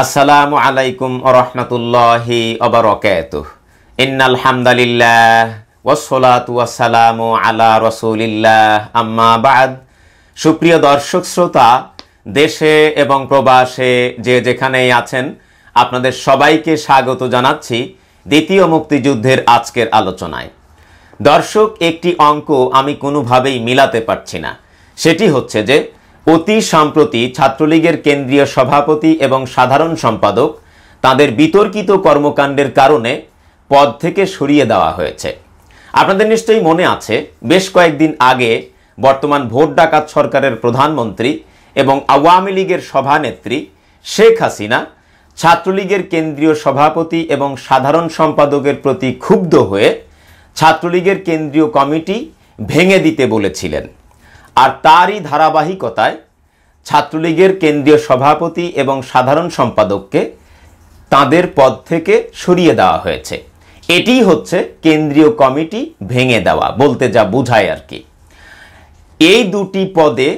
আসসালামু আলাইকুম রহমতুল্লাহি অবরকাত ইন্নাল হামদালিল্লাহ ওয়াসসালাতু আলা রাসূলিল্লাহ আম্মা বাদ সুপ্রিয় দর্শক শ্রোতা দেশে এবং প্রবাসে যে যেখানেই আছেন আপনাদের সবাইকে স্বাগত জানাচ্ছি দ্বিতীয় মুক্তিযুদ্ধের আজকের আলোচনায় দর্শক একটি অঙ্ক আমি কোনোভাবেই মিলাতে পারছি না সেটি হচ্ছে যে অতি সাম্প্রতি ছাত্রলীগের কেন্দ্রীয় সভাপতি এবং সাধারণ সম্পাদক তাদের বিতর্কিত কর্মকাণ্ডের কারণে পদ থেকে সরিয়ে দেওয়া হয়েছে আপনাদের নিশ্চয়ই মনে আছে বেশ কয়েকদিন আগে বর্তমান ভোট ডাকাত সরকারের প্রধানমন্ত্রী এবং আওয়ামী লীগের সভানেত্রী শেখ হাসিনা ছাত্রলীগের কেন্দ্রীয় সভাপতি এবং সাধারণ সম্পাদকের প্রতি ক্ষুব্ধ হয়ে ছাত্রলীগের কেন্দ্রীয় কমিটি ভেঙে দিতে বলেছিলেন আর তারই ধারাবাহিকতায় ছাত্রলীগের কেন্দ্রীয় সভাপতি এবং সাধারণ সম্পাদককে তাদের পদ থেকে সরিয়ে দেওয়া হয়েছে এটি হচ্ছে কেন্দ্রীয় কমিটি ভেঙে দেওয়া বলতে যা বোঝায় আর কি এই দুটি পদে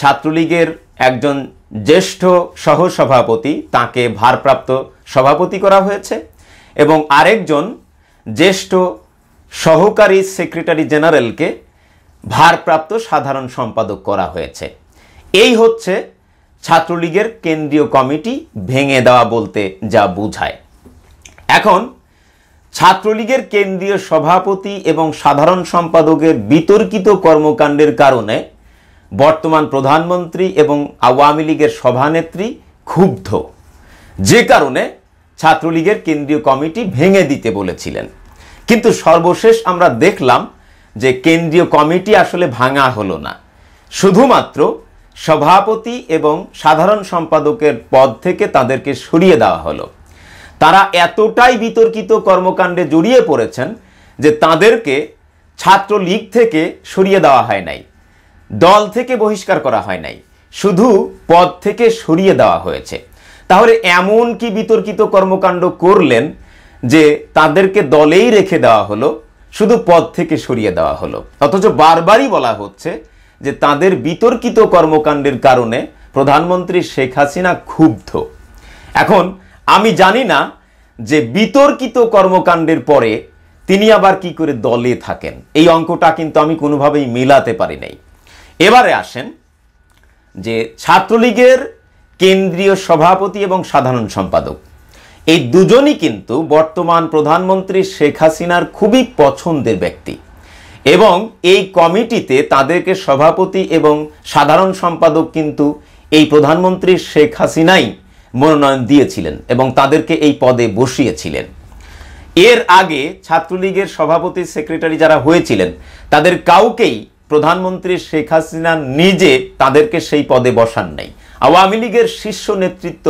ছাত্রলীগের একজন জ্যেষ্ঠ সহসভাপতি তাকে ভারপ্রাপ্ত সভাপতি করা হয়েছে এবং আরেকজন জ্যেষ্ঠ সহকারী সেক্রেটারি জেনারেলকে ভারপ্রাপ্ত সাধারণ সম্পাদক করা হয়েছে এই হচ্ছে ছাত্রলীগের কেন্দ্রীয় কমিটি ভেঙে দেওয়া বলতে যা বুঝায় এখন ছাত্রলীগের কেন্দ্রীয় সভাপতি এবং সাধারণ সম্পাদকের বিতর্কিত কর্মকাণ্ডের কারণে বর্তমান প্রধানমন্ত্রী এবং আওয়ামী লীগের সভানেত্রী ক্ষুব্ধ যে কারণে ছাত্রলীগের কেন্দ্রীয় কমিটি ভেঙে দিতে বলেছিলেন কিন্তু সর্বশেষ আমরা দেখলাম যে কেন্দ্রীয় কমিটি আসলে ভাঙা হলো না শুধুমাত্র সভাপতি এবং সাধারণ সম্পাদকের পদ থেকে তাদেরকে সরিয়ে দেওয়া হলো তারা এতটাই বিতর্কিত কর্মকাণ্ডে জড়িয়ে পড়েছেন যে তাদেরকে ছাত্রলীগ থেকে সরিয়ে দেওয়া হয় নাই দল থেকে বহিষ্কার করা হয় নাই শুধু পদ থেকে সরিয়ে দেওয়া হয়েছে তাহলে এমন কি বিতর্কিত কর্মকাণ্ড করলেন যে তাদেরকে দলেই রেখে দেওয়া হলো শুধু পদ থেকে সরিয়ে দেওয়া হলো অথচ বারবারই বলা হচ্ছে যে তাদের বিতর্কিত কর্মকাণ্ডের কারণে প্রধানমন্ত্রী শেখ হাসিনা ক্ষুব্ধ এখন আমি জানি না যে বিতর্কিত কর্মকাণ্ডের পরে তিনি আবার কি করে দলে থাকেন এই অঙ্কটা কিন্তু আমি কোনোভাবেই মিলাতে পারি নাই এবারে আসেন যে ছাত্রলীগের কেন্দ্রীয় সভাপতি এবং সাধারণ সম্পাদক এই দুজনই কিন্তু বর্তমান প্রধানমন্ত্রী শেখ হাসিনার খুবই পছন্দের ব্যক্তি এবং এই কমিটিতে তাদেরকে সভাপতি এবং সাধারণ সম্পাদক কিন্তু এই প্রধানমন্ত্রী শেখ হাসিনাই মনোনয়ন দিয়েছিলেন এবং তাদেরকে এই পদে বসিয়েছিলেন এর আগে ছাত্রলীগের সভাপতি সেক্রেটারি যারা হয়েছিলেন তাদের কাউকেই প্রধানমন্ত্রী শেখ হাসিনা নিজে তাদেরকে সেই পদে বসান নাই আওয়ামী লীগের শীর্ষ নেতৃত্ব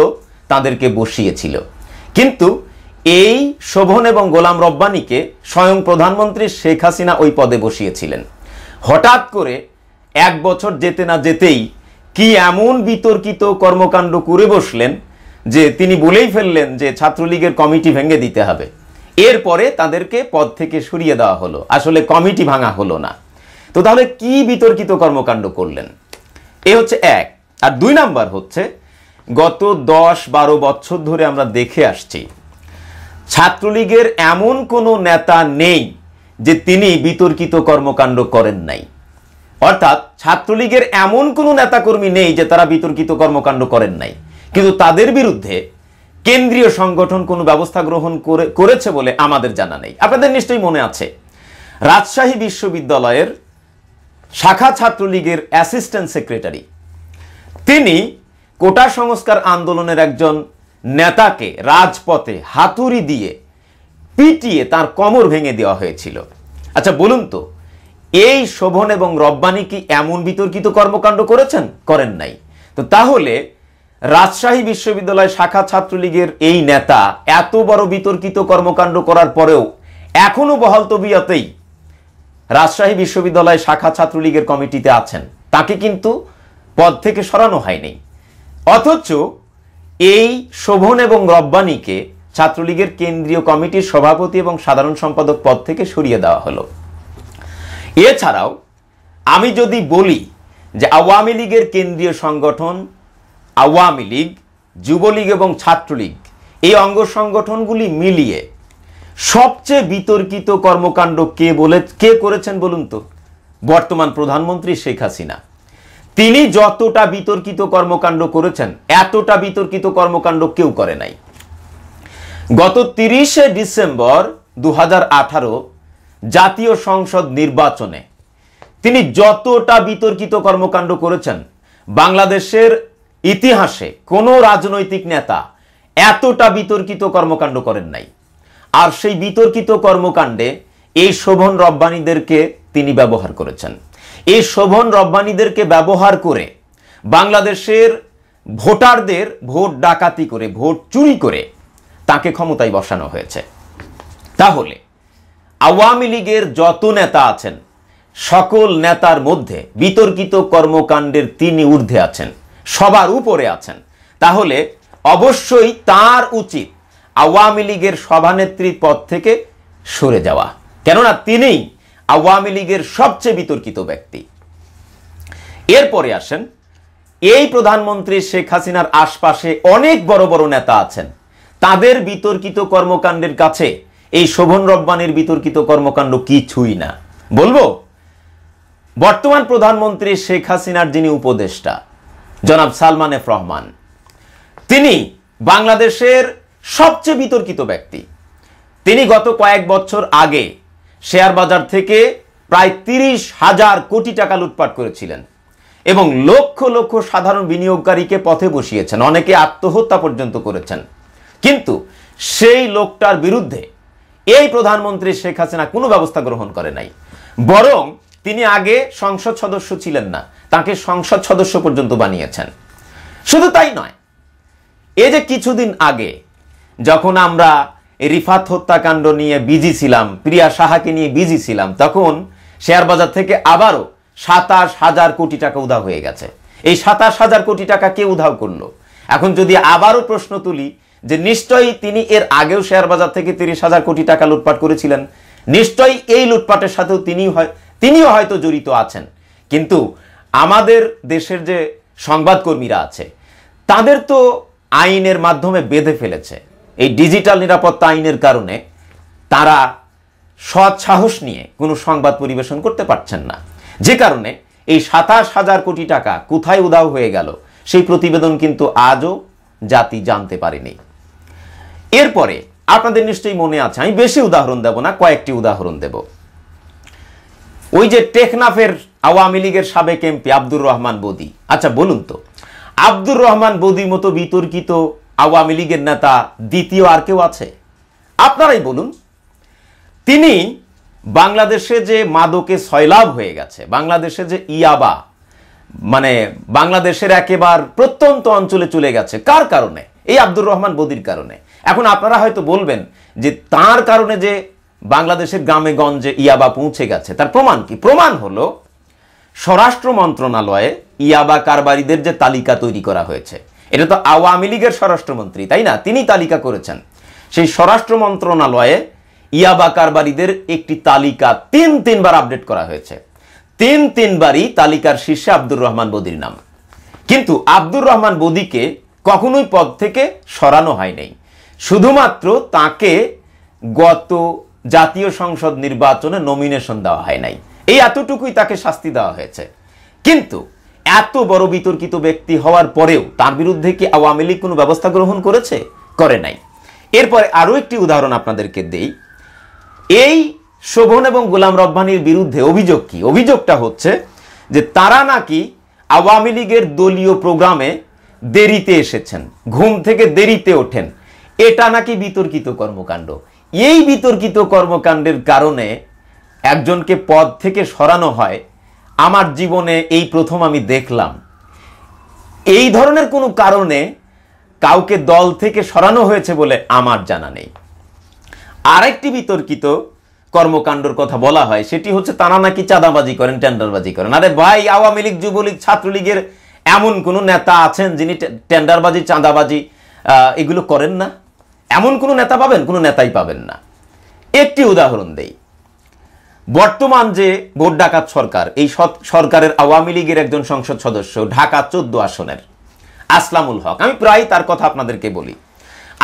তাদেরকে বসিয়েছিল কিন্তু এই শোভন এবং গোলাম রব্বানিকে স্বয়ং প্রধানমন্ত্রী শেখ হাসিনা ওই পদে বসিয়েছিলেন হঠাৎ করে এক বছর যেতে না যেতেই কি এমন বিতর্কিত কর্মকাণ্ড করে বসলেন যে তিনি বলেই ফেললেন যে ছাত্রলীগের কমিটি ভেঙে দিতে হবে এরপরে তাদেরকে পদ থেকে সরিয়ে দেওয়া হলো আসলে কমিটি ভাঙা হলো না তো তাহলে কি বিতর্কিত কর্মকাণ্ড করলেন এ হচ্ছে এক আর দুই নাম্বার হচ্ছে গত দশ বারো বছর ধরে আমরা দেখে আসছি ছাত্রলীগের এমন কোনো নেতা নেই যে তিনি বিতর্কিত কর্মকাণ্ড করেন নাই অর্থাৎ ছাত্রলীগের এমন কোনো নেতাকর্মী নেই যে তারা বিতর্কিত কর্মকাণ্ড করেন নাই কিন্তু তাদের বিরুদ্ধে কেন্দ্রীয় সংগঠন কোনো ব্যবস্থা গ্রহণ করে করেছে বলে আমাদের জানা নেই আপনাদের নিশ্চয়ই মনে আছে রাজশাহী বিশ্ববিদ্যালয়ের শাখা ছাত্রলীগের অ্যাসিস্ট্যান্ট সেক্রেটারি তিনি কোটা সংস্কার আন্দোলনের একজন নেতাকে রাজপথে হাতুড়ি দিয়ে পিটিয়ে তার কমর ভেঙে দেওয়া হয়েছিল আচ্ছা বলুন তো এই শোভন এবং রব্বানি কি এমন বিতর্কিত কর্মকাণ্ড করেছেন করেন নাই তো তাহলে রাজশাহী বিশ্ববিদ্যালয় শাখা ছাত্রলীগের এই নেতা এত বড় বিতর্কিত কর্মকাণ্ড করার পরেও এখনও বহাল তবিয়াতেই রাজশাহী বিশ্ববিদ্যালয় শাখা ছাত্রলীগের কমিটিতে আছেন তাকে কিন্তু পদ থেকে সরানো হয়নি অথচ এই শোভন এবং রব্বানিকে ছাত্রলীগের কেন্দ্রীয় কমিটির সভাপতি এবং সাধারণ সম্পাদক পদ থেকে সরিয়ে দেওয়া হলো এছাড়াও আমি যদি বলি যে আওয়ামী লীগের কেন্দ্রীয় সংগঠন আওয়ামী লীগ যুবলীগ এবং ছাত্রলীগ এই অঙ্গ সংগঠনগুলি মিলিয়ে সবচেয়ে বিতর্কিত কর্মকাণ্ড কে বলে কে করেছেন বলুন তো বর্তমান প্রধানমন্ত্রী শেখ হাসিনা তিনি যতটা বিতর্কিত কর্মকাণ্ড করেছেন এতটা বিতর্কিত কর্মকাণ্ড কেউ করে নাই গত তিরিশে ডিসেম্বর দু জাতীয় সংসদ নির্বাচনে তিনি যতটা বিতর্কিত কর্মকাণ্ড করেছেন বাংলাদেশের ইতিহাসে কোনো রাজনৈতিক নেতা এতটা বিতর্কিত কর্মকাণ্ড করেন নাই আর সেই বিতর্কিত কর্মকাণ্ডে এই শোভন রব্বানীদেরকে তিনি ব্যবহার করেছেন এই শোভন রব্বানীদেরকে ব্যবহার করে বাংলাদেশের ভোটারদের ভোট ডাকাতি করে ভোট চুরি করে তাকে ক্ষমতায় বসানো হয়েছে তাহলে আওয়ামী লীগের যত নেতা আছেন সকল নেতার মধ্যে বিতর্কিত কর্মকাণ্ডের তিনি ঊর্ধ্বে আছেন সবার উপরে আছেন তাহলে অবশ্যই তার উচিত আওয়ামী লীগের সভানেত্রীর পদ থেকে সরে যাওয়া কেননা তিনিই আওয়ামী লীগের সবচেয়ে বিতর্কিত ব্যক্তি এরপরে আসেন এই প্রধানমন্ত্রী শেখ হাসিনার আশপাশে অনেক বড় বড় নেতা আছেন তাদের বিতর্কিত কর্মকাণ্ডের কাছে এই শোভন রব্বানের বিতর্কিত কর্মকাণ্ড কিছুই না বলবো বর্তমান প্রধানমন্ত্রী শেখ হাসিনার যিনি উপদেষ্টা জনাব সালমান এফ রহমান তিনি বাংলাদেশের সবচেয়ে বিতর্কিত ব্যক্তি তিনি গত কয়েক বছর আগে শেয়ার বাজার থেকে প্রায় তিরিশ হাজার কোটি টাকা লুটপাট করেছিলেন এবং লক্ষ লক্ষ সাধারণ বিনিয়োগকারীকে পথে বসিয়েছেন অনেকে আত্মহত্যা পর্যন্ত করেছেন কিন্তু সেই লোকটার বিরুদ্ধে এই প্রধানমন্ত্রী শেখ হাসিনা কোনো ব্যবস্থা গ্রহণ করে নাই বরং তিনি আগে সংসদ সদস্য ছিলেন না তাকে সংসদ সদস্য পর্যন্ত বানিয়েছেন শুধু তাই নয় এ যে কিছুদিন আগে যখন আমরা এই রিফাত হত্যাকাণ্ড নিয়ে বিজি ছিলাম প্রিয়া সাহাকে নিয়ে বিজি ছিলাম তখন শেয়ার বাজার থেকে আবারও সাতাশ হাজার কোটি টাকা উধাও হয়ে গেছে এই সাতাশ হাজার কোটি টাকা কে উধাও করলো এখন যদি আবারও প্রশ্ন তুলি যে নিশ্চয়ই তিনি এর আগেও শেয়ার বাজার থেকে তিরিশ হাজার কোটি টাকা লুটপাট করেছিলেন নিশ্চয়ই এই লুটপাটের সাথেও তিনি হয় তিনিও হয়তো জড়িত আছেন কিন্তু আমাদের দেশের যে সংবাদকর্মীরা আছে তাদের তো আইনের মাধ্যমে বেঁধে ফেলেছে এই ডিজিটাল নিরাপত্তা আইনের কারণে তারা সৎ সাহস নিয়ে কোনো সংবাদ পরিবেশন করতে পারছেন না যে কারণে এই সাতাশ হাজার কোটি টাকা কোথায় উদাও হয়ে গেল সেই প্রতিবেদন কিন্তু আজও জাতি জানতে পারেনি এরপরে আপনাদের নিশ্চয়ই মনে আছে আমি বেশি উদাহরণ দেব না কয়েকটি উদাহরণ দেব ওই যে টেকনাফের আওয়ামী লীগের সাবেক এমপি আব্দুর রহমান বদি আচ্ছা বলুন তো আব্দুর রহমান বদি মতো বিতর্কিত আওয়ামী লীগের নেতা দ্বিতীয় আর কেউ আছে আপনারাই বলুন তিনি বাংলাদেশে যে মাদকে সয়লাভ হয়ে গেছে বাংলাদেশে যে ইয়াবা মানে বাংলাদেশের একেবার প্রত্যন্ত অঞ্চলে চলে গেছে কার কারণে এই আব্দুর রহমান বদির কারণে এখন আপনারা হয়তো বলবেন যে তার কারণে যে বাংলাদেশের গ্রামে গঞ্জে ইয়াবা পৌঁছে গেছে তার প্রমাণ কি প্রমাণ হলো স্বরাষ্ট্র মন্ত্রণালয়ে ইয়াবা কারবারিদের যে তালিকা তৈরি করা হয়েছে এটা তো আওয়ামী লীগের স্বরাষ্ট্রমন্ত্রী তাই না তিনি তালিকা করেছেন সেই স্বরাষ্ট্র মন্ত্রণালয়ে ইয়াবা কারবারিদের একটি তালিকা তিন তিনবার আপডেট করা হয়েছে তিন তিনবারই তালিকার শীর্ষে আব্দুর রহমান বদির নাম কিন্তু আব্দুর রহমান বদিকে কখনোই পদ থেকে সরানো হয় নাই শুধুমাত্র তাকে গত জাতীয় সংসদ নির্বাচনে নমিনেশন দেওয়া হয় নাই এই এতটুকুই তাকে শাস্তি দেওয়া হয়েছে কিন্তু এত বড় বিতর্কিত ব্যক্তি হওয়ার পরেও তার বিরুদ্ধে কি আওয়ামী লীগ কোনো ব্যবস্থা গ্রহণ করেছে করে নাই এরপরে আরও একটি উদাহরণ আপনাদেরকে দেই এই শোভন এবং গোলাম রব্বানির বিরুদ্ধে অভিযোগ কি অভিযোগটা হচ্ছে যে তারা নাকি আওয়ামী লীগের দলীয় প্রোগ্রামে দেরিতে এসেছেন ঘুম থেকে দেরিতে ওঠেন এটা নাকি বিতর্কিত কর্মকাণ্ড এই বিতর্কিত কর্মকাণ্ডের কারণে একজনকে পদ থেকে সরানো হয় আমার জীবনে এই প্রথম আমি দেখলাম এই ধরনের কোনো কারণে কাউকে দল থেকে সরানো হয়েছে বলে আমার জানা নেই আরেকটি বিতর্কিত কর্মকাণ্ডর কথা বলা হয় সেটি হচ্ছে তারা নাকি চাঁদাবাজি করেন টেন্ডারবাজি করেন আরে ভাই আওয়ামী লীগ যুবলীগ ছাত্রলীগের এমন কোনো নেতা আছেন যিনি টেন্ডারবাজি চাঁদাবাজি এগুলো করেন না এমন কোনো নেতা পাবেন কোনো নেতাই পাবেন না একটি উদাহরণ দেই বর্তমান যে ভোট ডাকাত সরকার এই সরকারের আওয়ামী লীগের একজন সংসদ সদস্য ঢাকা চোদ্দ আসনের আসলামুল হক আমি প্রায় তার কথা আপনাদেরকে বলি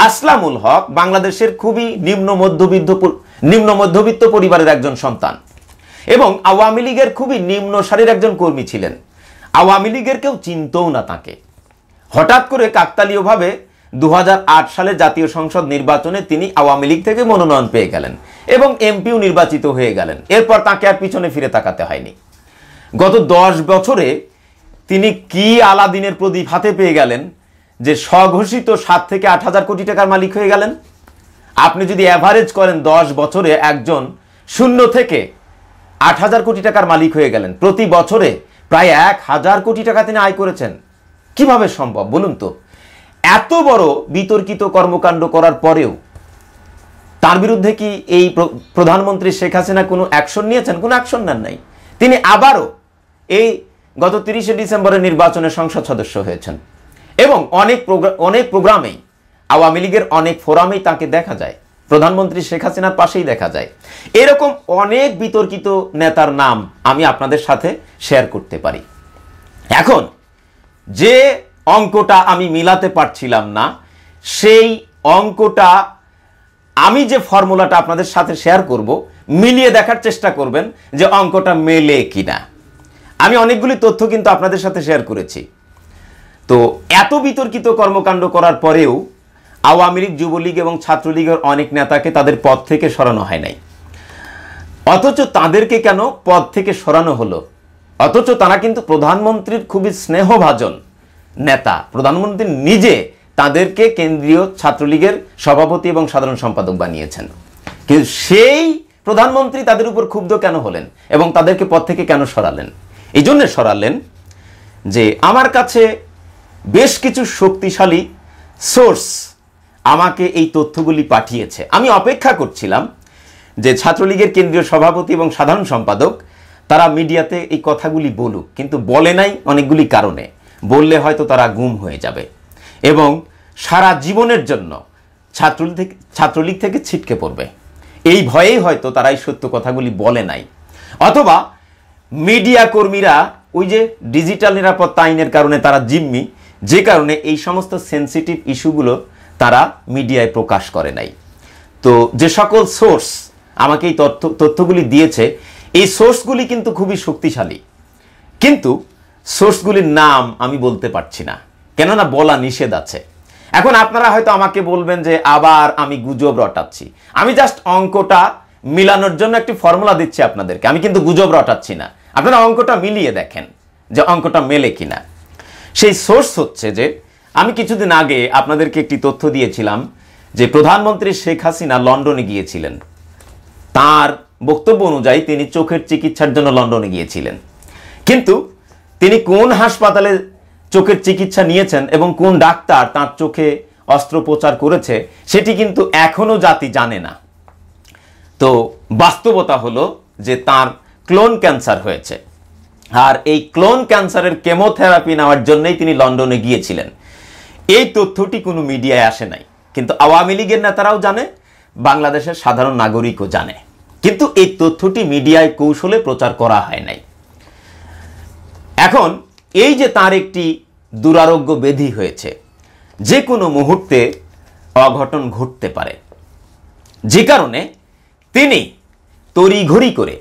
আসলামুল হক বাংলাদেশের খুবই নিম্ন মধ্যবিত্ত নিম্ন মধ্যবিত্ত পরিবারের একজন সন্তান এবং আওয়ামী লীগের খুবই নিম্ন সারির একজন কর্মী ছিলেন আওয়ামী লীগের কেউ চিনতও না তাকে হঠাৎ করে কাকতালীয়ভাবে দু সালে জাতীয় সংসদ নির্বাচনে তিনি আওয়ামী লীগ থেকে মনোনয়ন পেয়ে গেলেন এবং এমপিও নির্বাচিত হয়ে গেলেন এরপর তাকে আর পিছনে ফিরে তাকাতে হয়নি গত দশ বছরে তিনি কি আলাদিনের প্রদীপ হাতে পেয়ে গেলেন যে স্বঘোষিত সাত থেকে আট হাজার কোটি টাকার মালিক হয়ে গেলেন আপনি যদি অ্যাভারেজ করেন দশ বছরে একজন শূন্য থেকে আট হাজার কোটি টাকার মালিক হয়ে গেলেন প্রতি বছরে প্রায় এক হাজার কোটি টাকা তিনি আয় করেছেন কিভাবে সম্ভব বলুন তো এত বড় বিতর্কিত কর্মকাণ্ড করার পরেও তার বিরুদ্ধে কি এই প্রধানমন্ত্রী শেখ হাসিনা কোনো অ্যাকশন নিয়েছেন কোনো অ্যাকশন নেন নাই তিনি আবারও এই গত তিরিশে ডিসেম্বরের নির্বাচনে সংসদ সদস্য হয়েছেন এবং অনেক অনেক প্রোগ্রামেই আওয়ামী লীগের অনেক ফোরামেই তাকে দেখা যায় প্রধানমন্ত্রী শেখ হাসিনার পাশেই দেখা যায় এরকম অনেক বিতর্কিত নেতার নাম আমি আপনাদের সাথে শেয়ার করতে পারি এখন যে অঙ্কটা আমি মিলাতে পারছিলাম না সেই অঙ্কটা আমি যে ফর্মুলাটা আপনাদের সাথে শেয়ার করব মিলিয়ে দেখার চেষ্টা করবেন যে অঙ্কটা মেলে কিনা আমি অনেকগুলি তথ্য কিন্তু আপনাদের সাথে শেয়ার করেছি তো এত বিতর্কিত কর্মকাণ্ড করার পরেও আওয়ামী লীগ যুবলীগ এবং ছাত্রলীগের অনেক নেতাকে তাদের পদ থেকে সরানো হয় নাই অথচ তাদেরকে কেন পদ থেকে সরানো হলো অথচ তারা কিন্তু প্রধানমন্ত্রীর খুবই স্নেহভাজন নেতা প্রধানমন্ত্রী নিজে তাদেরকে কেন্দ্রীয় ছাত্রলীগের সভাপতি এবং সাধারণ সম্পাদক বানিয়েছেন কিন্তু সেই প্রধানমন্ত্রী তাদের উপর ক্ষুব্ধ কেন হলেন এবং তাদেরকে পথ থেকে কেন সরালেন এই জন্য সরালেন যে আমার কাছে বেশ কিছু শক্তিশালী সোর্স আমাকে এই তথ্যগুলি পাঠিয়েছে আমি অপেক্ষা করছিলাম যে ছাত্রলীগের কেন্দ্রীয় সভাপতি এবং সাধারণ সম্পাদক তারা মিডিয়াতে এই কথাগুলি বলুক কিন্তু বলে নাই অনেকগুলি কারণে বললে হয়তো তারা গুম হয়ে যাবে এবং সারা জীবনের জন্য ছাত্রলীগ থেকে ছাত্রলীগ থেকে ছিটকে পড়বে এই ভয়েই হয়তো তারা এই সত্য কথাগুলি বলে নাই অথবা মিডিয়া কর্মীরা ওই যে ডিজিটাল নিরাপত্তা আইনের কারণে তারা জিম্মি যে কারণে এই সমস্ত সেন্সিটিভ ইস্যুগুলো তারা মিডিয়ায় প্রকাশ করে নাই তো যে সকল সোর্স আমাকে এই তথ্য তথ্যগুলি দিয়েছে এই সোর্সগুলি কিন্তু খুবই শক্তিশালী কিন্তু সোর্সগুলির নাম আমি বলতে পারছি না কেননা বলা নিষেধ আছে এখন আপনারা হয়তো আমাকে বলবেন যে আবার আমি গুজব রটাচ্ছি আমি জাস্ট অঙ্কটা মিলানোর জন্য একটি ফর্মুলা দিচ্ছি আপনাদেরকে আমি কিন্তু গুজব রটাচ্ছি না আপনারা অঙ্কটা মিলিয়ে দেখেন যে অঙ্কটা মেলে কিনা সেই সোর্স হচ্ছে যে আমি কিছুদিন আগে আপনাদেরকে একটি তথ্য দিয়েছিলাম যে প্রধানমন্ত্রী শেখ হাসিনা লন্ডনে গিয়েছিলেন তার বক্তব্য অনুযায়ী তিনি চোখের চিকিৎসার জন্য লন্ডনে গিয়েছিলেন কিন্তু তিনি কোন হাসপাতালে চোখের চিকিৎসা নিয়েছেন এবং কোন ডাক্তার তার চোখে অস্ত্রোপচার করেছে সেটি কিন্তু এখনও জাতি জানে না তো বাস্তবতা হলো যে তার ক্লোন ক্যান্সার হয়েছে আর এই ক্লোন ক্যান্সারের কেমোথেরাপি নেওয়ার জন্যই তিনি লন্ডনে গিয়েছিলেন এই তথ্যটি কোনো মিডিয়ায় আসে নাই কিন্তু আওয়ামী লীগের নেতারাও জানে বাংলাদেশের সাধারণ নাগরিকও জানে কিন্তু এই তথ্যটি মিডিয়ায় কৌশলে প্রচার করা হয় নাই এখন এই যে তার একটি দুরারোগ্য বেধি হয়েছে যে কোনো মুহূর্তে অঘটন ঘটতে পারে যে কারণে তিনি তড়িঘড়ি করে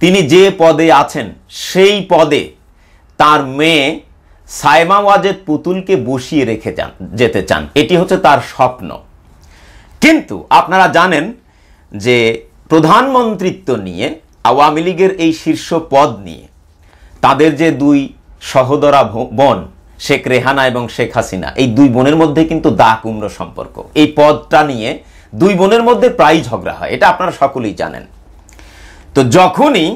তিনি যে পদে আছেন সেই পদে তার মেয়ে সাইমা ওয়াজেদ পুতুলকে বসিয়ে রেখে যান যেতে চান এটি হচ্ছে তার স্বপ্ন কিন্তু আপনারা জানেন যে প্রধানমন্ত্রিত্ব নিয়ে আওয়ামী লীগের এই শীর্ষ পদ নিয়ে তাদের যে দুই সহদরা বোন শেখ রেহানা এবং শেখ হাসিনা এই দুই বোনের মধ্যে কিন্তু দা কুমড়ো সম্পর্ক এই পদটা নিয়ে দুই বোনের মধ্যে প্রায় ঝগড়া হয় এটা আপনারা সকলেই জানেন তো যখনই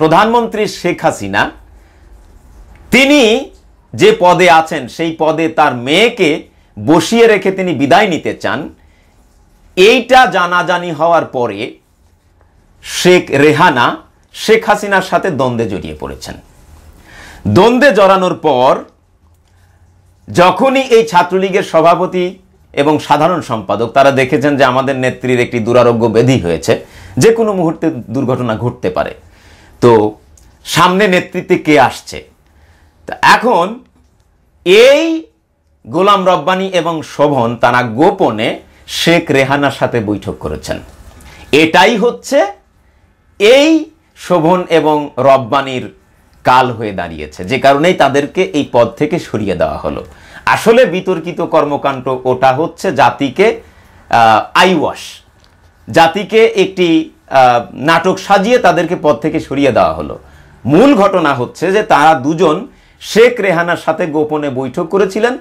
প্রধানমন্ত্রী শেখ হাসিনা তিনি যে পদে আছেন সেই পদে তার মেয়েকে বসিয়ে রেখে তিনি বিদায় নিতে চান এইটা জানাজানি হওয়ার পরে শেখ রেহানা শেখ হাসিনার সাথে দ্বন্দ্বে জড়িয়ে পড়েছেন দ্বন্দ্বে জড়ানোর পর যখনই এই ছাত্রলীগের সভাপতি এবং সাধারণ সম্পাদক তারা দেখেছেন যে আমাদের নেত্রীর একটি দুরারোগ্য ব্যাধি হয়েছে যে কোনো মুহূর্তে দুর্ঘটনা ঘটতে পারে তো সামনে নেতৃত্বে কে আসছে তো এখন এই গোলাম রব্বানি এবং শোভন তারা গোপনে শেখ রেহানার সাথে বৈঠক করেছেন এটাই হচ্ছে এই শোভন এবং রব্বানির কাল হয়ে দাঁড়িয়েছে যে কারণেই তাদেরকে এই পদ থেকে সরিয়ে দেওয়া হলো আসলে বিতর্কিত কর্মকাণ্ড ওটা হচ্ছে জাতিকে আইওয়াশ জাতিকে একটি নাটক সাজিয়ে তাদেরকে পদ থেকে সরিয়ে দেওয়া হলো মূল ঘটনা হচ্ছে যে তারা দুজন শেখ রেহানার সাথে গোপনে বৈঠক করেছিলেন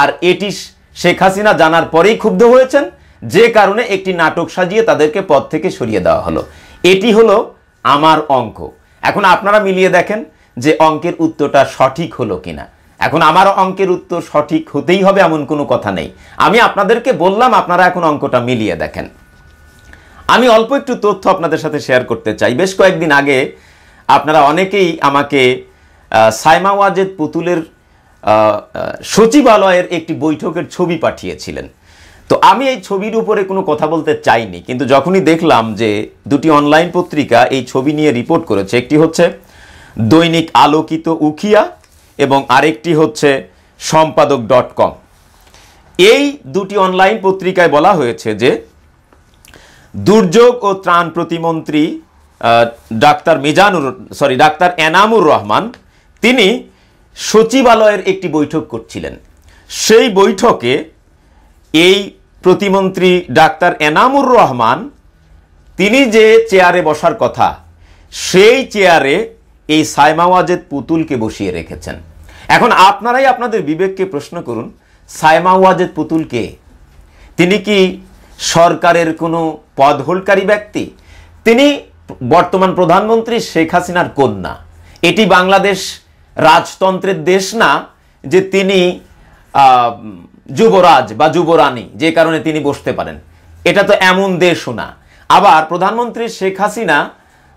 আর এটি শেখ হাসিনা জানার পরেই ক্ষুব্ধ হয়েছেন যে কারণে একটি নাটক সাজিয়ে তাদেরকে পদ থেকে সরিয়ে দেওয়া হলো এটি হলো আমার অঙ্ক এখন আপনারা মিলিয়ে দেখেন যে অঙ্কের উত্তরটা সঠিক হলো কিনা এখন আমার অঙ্কের উত্তর সঠিক হতেই হবে এমন কোনো কথা নেই আমি আপনাদেরকে বললাম আপনারা এখন অঙ্কটা মিলিয়ে দেখেন আমি অল্প একটু তথ্য আপনাদের সাথে শেয়ার করতে চাই বেশ কয়েকদিন আগে আপনারা অনেকেই আমাকে সাইমা ওয়াজেদ পুতুলের সচিবালয়ের একটি বৈঠকের ছবি পাঠিয়েছিলেন তো আমি এই ছবির উপরে কোনো কথা বলতে চাইনি কিন্তু যখনই দেখলাম যে দুটি অনলাইন পত্রিকা এই ছবি নিয়ে রিপোর্ট করেছে একটি হচ্ছে দৈনিক আলোকিত উখিয়া এবং আরেকটি হচ্ছে সম্পাদক ডট কম এই দুটি অনলাইন পত্রিকায় বলা হয়েছে যে দুর্যোগ ও ত্রাণ প্রতিমন্ত্রী doctor Mizanur sorry doctor Enamur Rahman তিনি সচিবালয়ের একটি বৈঠক করছিলেন সেই বৈঠকে এই প্রতিমন্ত্রী ডাক্তার এনামুর রহমান তিনি যে চেয়ারে বসার কথা সেই চেয়ারে এই সাইমা ওয়াজেদ পুতুলকে বসিয়ে রেখেছেন এখন আপনারাই আপনাদের বিবেককে প্রশ্ন করুন সাইমা ওয়াজেদ পুতুলকে তিনি কি সরকারের কোনো পদ ব্যক্তি তিনি বর্তমান প্রধানমন্ত্রী শেখ হাসিনার কন্যা এটি বাংলাদেশ রাজতন্ত্রের দেশ না যে তিনি যুবরাজ বা যুবরানী যে কারণে তিনি বসতে পারেন এটা তো এমন দেশও না আবার প্রধানমন্ত্রী শেখ হাসিনা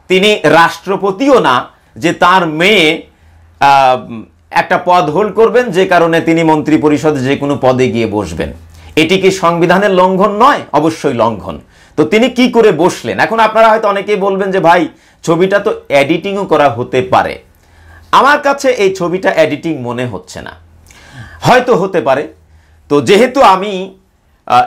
তিনি রাষ্ট্রপতিও না যে তার মেয়ে একটা পদ হোল্ড করবেন যে কারণে তিনি মন্ত্রী পরিষদে যে কোনো পদে গিয়ে বসবেন এটি কি সংবিধানের লঙ্ঘন নয় অবশ্যই লঙ্ঘন তো তিনি কি করে বসলেন এখন আপনারা হয়তো অনেকেই বলবেন যে ভাই ছবিটা তো এডিটিংও করা হতে পারে আমার কাছে এই ছবিটা এডিটিং মনে হচ্ছে না হয়তো হতে পারে তো যেহেতু আমি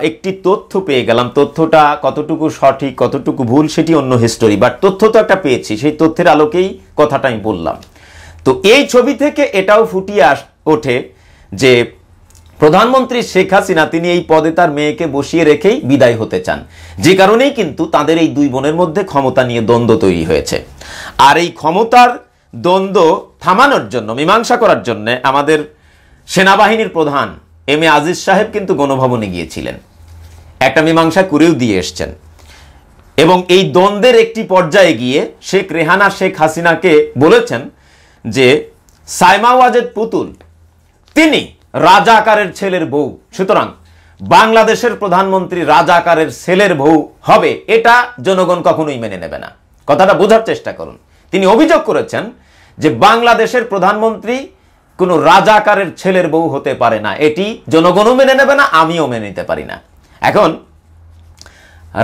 একটি তথ্য পেয়ে গেলাম তথ্যটা কতটুকু সঠিক কতটুকু ভুল সেটি অন্য হিস্টোরি বাট তথ্য তো একটা পেয়েছি সেই তথ্যের আলোকেই কথাটা আমি বললাম তো এই ছবি থেকে এটাও ফুটিয়ে আস ওঠে যে প্রধানমন্ত্রী শেখ হাসিনা তিনি এই পদে তার মেয়েকে বসিয়ে রেখেই বিদায় হতে চান যে কারণেই কিন্তু তাদের এই দুই বোনের মধ্যে ক্ষমতা নিয়ে দ্বন্দ্ব তৈরি হয়েছে আর এই ক্ষমতার দ্বন্দ্ব থামানোর জন্য মীমাংসা করার জন্য আমাদের সেনাবাহিনীর প্রধান এম এ আজিজ সাহেব কিন্তু গণভবনে গিয়েছিলেন একটা মীমাংসা করেও দিয়ে এসছেন এবং এই দ্বন্দ্বের একটি পর্যায়ে গিয়ে শেখ রেহানা শেখ হাসিনাকে বলেছেন যে সাইমা ওয়াজেদ পুতুল তিনি রাজাকারের ছেলের বউ সুতরাং বাংলাদেশের প্রধানমন্ত্রী রাজাকারের ছেলের বউ হবে এটা জনগণ কখনোই মেনে নেবে না কথাটা বোঝার চেষ্টা করুন তিনি অভিযোগ করেছেন যে বাংলাদেশের প্রধানমন্ত্রী কোনো রাজাকারের ছেলের বউ হতে পারে না এটি জনগণও মেনে নেবে না আমিও মেনে নিতে পারি না এখন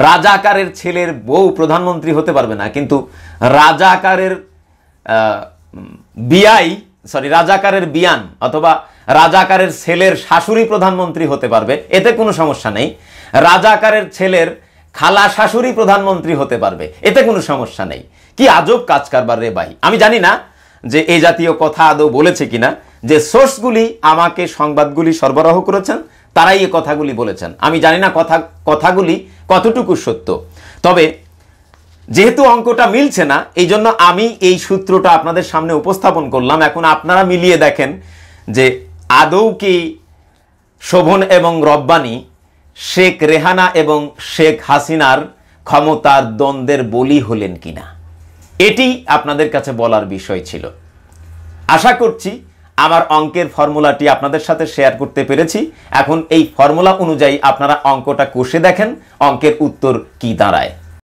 রাজাকারের ছেলের বউ প্রধানমন্ত্রী হতে পারবে না কিন্তু রাজাকারের বিয়াই সরি রাজাকারের বিয়ান অথবা রাজাকারের ছেলের শাশুড়ি প্রধানমন্ত্রী হতে পারবে এতে কোনো সমস্যা নেই রাজাকারের ছেলের খালা শাশুড়ি প্রধানমন্ত্রী হতে পারবে এতে কোনো সমস্যা নেই কি আজব কাজ কারবার রে ভাই আমি জানি না যে এই জাতীয় কথা আদৌ বলেছে কিনা যে সোর্সগুলি আমাকে সংবাদগুলি সরবরাহ করেছেন তারাই এই কথাগুলি বলেছেন আমি জানি না কথা কথাগুলি কতটুকু সত্য তবে যেহেতু অঙ্কটা মিলছে না এই জন্য আমি এই সূত্রটা আপনাদের সামনে উপস্থাপন করলাম এখন আপনারা মিলিয়ে দেখেন যে আদৌ কি শোভন এবং রব্বানি শেখ রেহানা এবং শেখ হাসিনার ক্ষমতার দ্বন্দ্বের বলি হলেন কিনা এটি আপনাদের কাছে বলার বিষয় ছিল আশা করছি আমার অঙ্কের ফর্মুলাটি আপনাদের সাথে শেয়ার করতে পেরেছি এখন এই ফর্মুলা অনুযায়ী আপনারা অঙ্কটা কষে দেখেন অঙ্কের উত্তর কি দাঁড়ায়